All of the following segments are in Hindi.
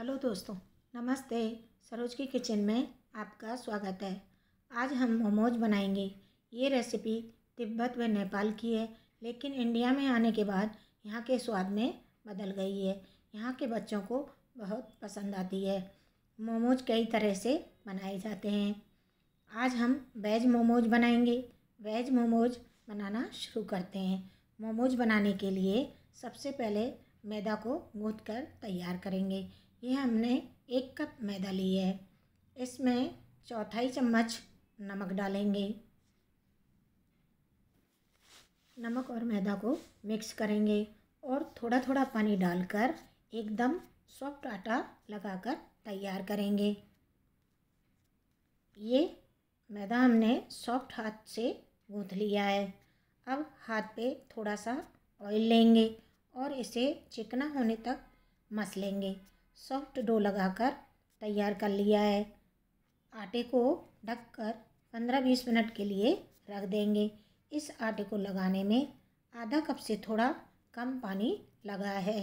हेलो दोस्तों नमस्ते सरोज की किचन में आपका स्वागत है आज हम मोमोज बनाएंगे ये रेसिपी तिब्बत व नेपाल की है लेकिन इंडिया में आने के बाद यहाँ के स्वाद में बदल गई है यहाँ के बच्चों को बहुत पसंद आती है मोमोज कई तरह से बनाए जाते हैं आज हम वेज मोमोज बनाएंगे वेज मोमोज बनाना शुरू करते हैं मोमोज बनाने के लिए सबसे पहले मैदा को गूँथ कर तैयार करेंगे ये हमने एक कप मैदा लिया है इसमें चौथाई चम्मच नमक डालेंगे नमक और मैदा को मिक्स करेंगे और थोड़ा थोड़ा पानी डालकर एकदम सॉफ्ट आटा लगाकर तैयार करेंगे ये मैदा हमने सॉफ्ट हाथ से गूँथ लिया है अब हाथ पे थोड़ा सा ऑयल लेंगे और इसे चिकना होने तक मस लेंगे सॉफ्ट डो लगाकर तैयार कर लिया है आटे को ढककर पंद्रह बीस मिनट के लिए रख देंगे इस आटे को लगाने में आधा कप से थोड़ा कम पानी लगा है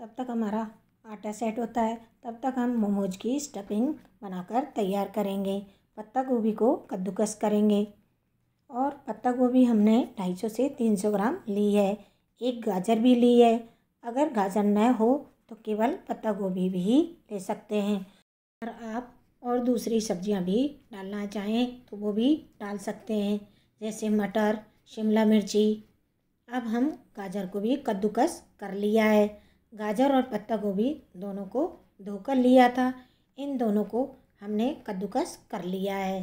तब तक हमारा आटा सेट होता है तब तक हम मोमोज की स्टफिंग बनाकर तैयार करेंगे पत्ता गोभी को कद्दूकस करेंगे और पत्ता गोभी हमने सौ से सौ ग्राम ली है एक गाजर भी ली है अगर गाजर न हो तो केवल पत्ता गोभी भी ले सकते हैं अगर आप और दूसरी सब्जियां भी डालना चाहें तो वो भी डाल सकते हैं जैसे मटर शिमला मिर्ची अब हम गाजर को भी कद्दूकस कर लिया है गाजर और पत्ता गोभी दोनों को धोकर लिया था इन दोनों को हमने कद्दूकस कर लिया है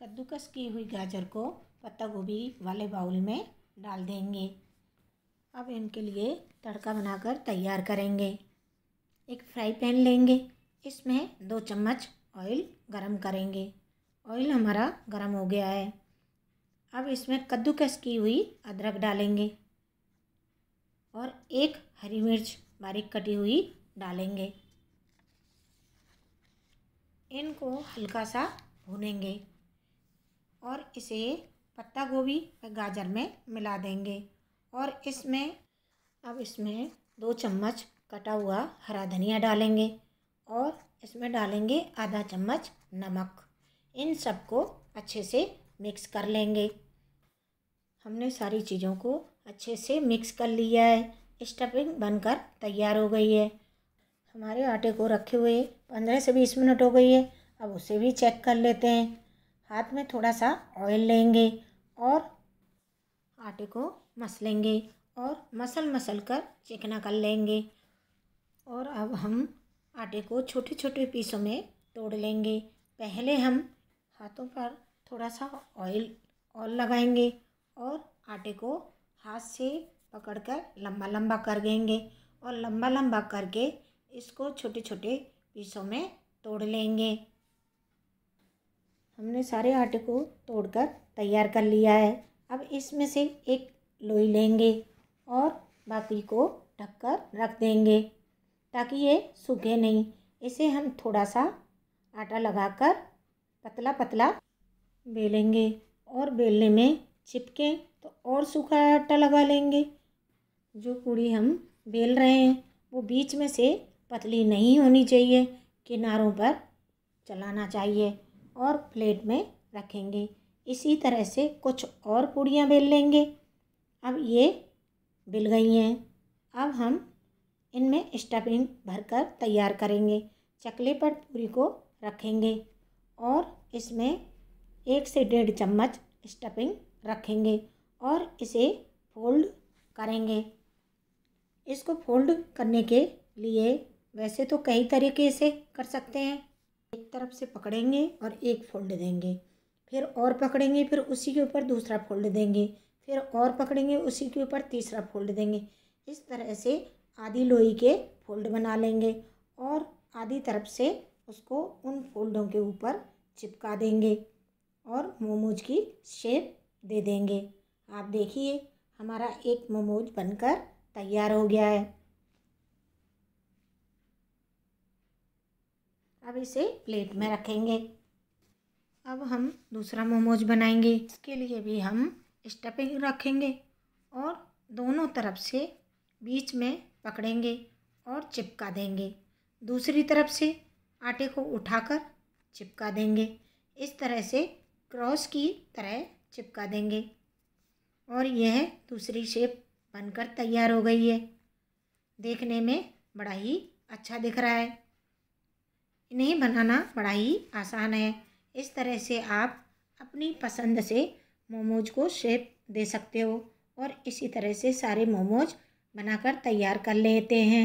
कद्दूकस की हुई गाजर को पत्ता गोभी वाले बाउल में डाल देंगे अब इनके लिए तड़का बनाकर तैयार करेंगे एक फ्राई पैन लेंगे इसमें दो चम्मच ऑयल गरम करेंगे ऑयल हमारा गरम हो गया है अब इसमें कद्दूकस की हुई अदरक डालेंगे और एक हरी मिर्च बारीक कटी हुई डालेंगे इनको हल्का सा भूनेंगे और इसे पत्ता गोभी व गाजर में मिला देंगे और इसमें अब इसमें दो चम्मच कटा हुआ हरा धनिया डालेंगे और इसमें डालेंगे आधा चम्मच नमक इन सबको अच्छे से मिक्स कर लेंगे हमने सारी चीज़ों को अच्छे से मिक्स कर लिया है स्टफिंग बनकर तैयार हो गई है हमारे आटे को रखे हुए पंद्रह से बीस मिनट हो गई है अब उसे भी चेक कर लेते हैं हाथ में थोड़ा सा ऑयल लेंगे और आटे को मस लेंगे और मसल मसल कर चिकना कर लेंगे और अब हम आटे को छोटे छोटे पीसों में तोड़ लेंगे पहले हम हाथों पर थोड़ा सा ऑयल ऑयल लगाएंगे और आटे को हाथ से पकड़कर लंबा लंबा कर देंगे और लंबा लंबा करके इसको छोटे छोटे पीसों में तोड़ लेंगे हमने सारे आटे को तोड़कर तैयार कर लिया है अब इसमें से एक लोई लेंगे और बाकी को ढककर रख देंगे ताकि ये सूखे नहीं इसे हम थोड़ा सा आटा लगाकर पतला पतला बेलेंगे और बेलने में चिपकें तो और सूखा आटा लगा लेंगे जो पूड़ी हम बेल रहे हैं वो बीच में से पतली नहीं होनी चाहिए किनारों पर चलाना चाहिए और प्लेट में रखेंगे इसी तरह से कुछ और पूड़ियाँ बेल लेंगे अब ये बिल गई हैं अब हम इनमें स्टफिंग भरकर तैयार करेंगे चकले पर पूरी को रखेंगे और इसमें एक से डेढ़ चम्मच स्टफिंग रखेंगे और इसे फोल्ड करेंगे इसको फोल्ड करने के लिए वैसे तो कई तरीके से कर सकते हैं एक तरफ से पकड़ेंगे और एक फोल्ड देंगे फिर और पकड़ेंगे फिर उसी के ऊपर दूसरा फोल्ड देंगे फिर और पकड़ेंगे उसी के ऊपर तीसरा फोल्ड देंगे इस तरह से आधी लोई के फोल्ड बना लेंगे और आधी तरफ से उसको उन फोल्डों के ऊपर चिपका देंगे और मोमोज की शेप दे देंगे आप देखिए हमारा एक मोमोज बनकर तैयार हो गया है अब इसे प्लेट में रखेंगे अब हम दूसरा मोमोज बनाएंगे इसके लिए भी हम स्टपिंग रखेंगे और दोनों तरफ से बीच में पकड़ेंगे और चिपका देंगे दूसरी तरफ से आटे को उठाकर चिपका देंगे इस तरह से क्रॉस की तरह चिपका देंगे और यह दूसरी शेप बनकर तैयार हो गई है देखने में बड़ा ही अच्छा दिख रहा है इन्हें बनाना बड़ा ही आसान है इस तरह से आप अपनी पसंद से मोमोज को शेप दे सकते हो और इसी तरह से सारे मोमोज बनाकर तैयार कर लेते हैं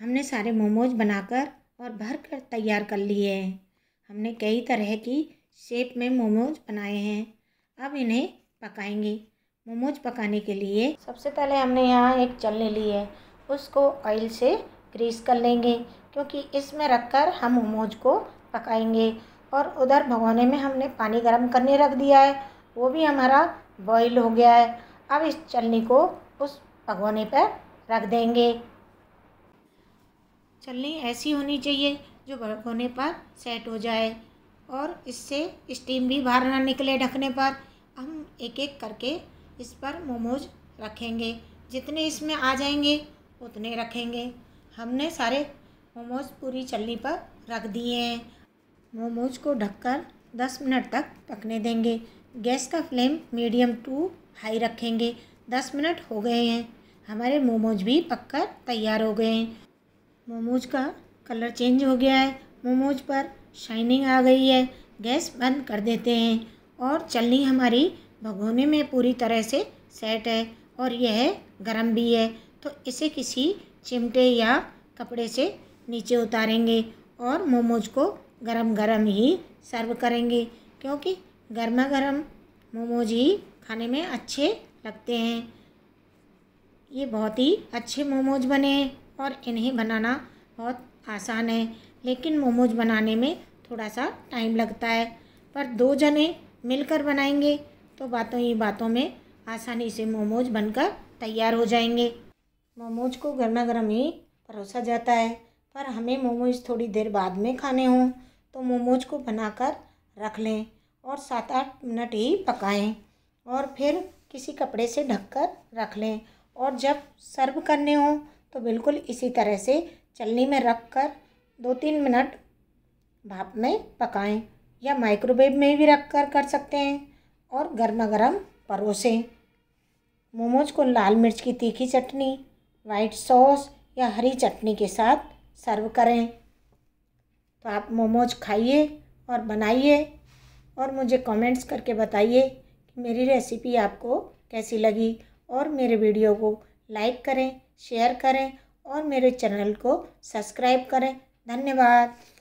हमने सारे मोमोज बनाकर और भर कर तैयार कर लिए हैं हमने कई तरह की शेप में मोमोज बनाए हैं अब इन्हें पकाएंगे मोमोज पकाने के लिए सबसे पहले हमने यहाँ एक चलनी ली है उसको ऑयल से ग्रीस कर लेंगे क्योंकि इसमें रखकर हम मोमोज को पकाएंगे और उधर भगोने में हमने पानी गर्म करने रख दिया है वो भी हमारा बॉईल हो गया है अब इस चलनी को उस भगोने पर रख देंगे चलनी ऐसी होनी चाहिए जो भगोने पर सेट हो जाए और इससे स्टीम भी बाहर ना निकले ढकने पर हम एक एक करके इस पर मोमोज रखेंगे जितने इसमें आ जाएंगे उतने रखेंगे हमने सारे मोमोज पूरी चलनी पर रख दिए हैं मोमोज को ढककर दस मिनट तक पकने देंगे गैस का फ्लेम मीडियम टू हाई रखेंगे दस मिनट हो गए हैं हमारे मोमोज भी पककर तैयार हो गए हैं मोमोज का कलर चेंज हो गया है मोमोज पर शाइनिंग आ गई है गैस बंद कर देते हैं और चलनी हमारी भगोने में पूरी तरह से सेट है और यह गर्म भी है तो इसे किसी चिमटे या कपड़े से नीचे उतारेंगे और मोमोज को गरम गरम ही सर्व करेंगे क्योंकि गर्मा गर्म मोमोज ही खाने में अच्छे लगते हैं ये बहुत ही अच्छे मोमोज बने हैं और इन्हें बनाना बहुत आसान है लेकिन मोमोज बनाने में थोड़ा सा टाइम लगता है पर दो जने मिलकर बनाएंगे तो बातों ही बातों में आसानी से मोमोज बनकर तैयार हो जाएंगे मोमोज को गर्मा गर्म ही परोसा जाता है पर हमें मोमोज थोड़ी देर बाद में खाने हों तो मोमोज को बनाकर रख लें और सात आठ मिनट ही पकाएं और फिर किसी कपड़े से ढककर रख लें और जब सर्व करने हो तो बिल्कुल इसी तरह से चलनी में रख कर दो तीन मिनट भाप में पकाएं या माइक्रोवेव में भी रख कर कर सकते हैं और गर्मा गर्म परोसें मोमोज को लाल मिर्च की तीखी चटनी वाइट सॉस या हरी चटनी के साथ सर्व करें तो आप मोमोज खाइए और बनाइए और मुझे कमेंट्स करके बताइए कि मेरी रेसिपी आपको कैसी लगी और मेरे वीडियो को लाइक करें शेयर करें और मेरे चैनल को सब्सक्राइब करें धन्यवाद